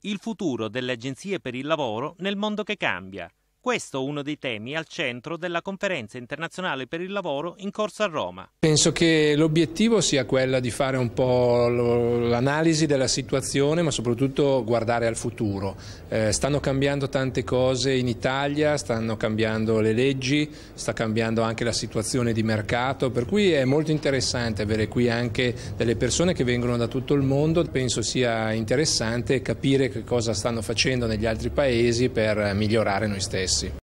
il futuro delle agenzie per il lavoro nel mondo che cambia questo è uno dei temi al centro della conferenza internazionale per il lavoro in corso a Roma. Penso che l'obiettivo sia quello di fare un po' l'analisi della situazione ma soprattutto guardare al futuro. Eh, stanno cambiando tante cose in Italia, stanno cambiando le leggi, sta cambiando anche la situazione di mercato, per cui è molto interessante avere qui anche delle persone che vengono da tutto il mondo. Penso sia interessante capire che cosa stanno facendo negli altri paesi per migliorare noi stessi. stessi.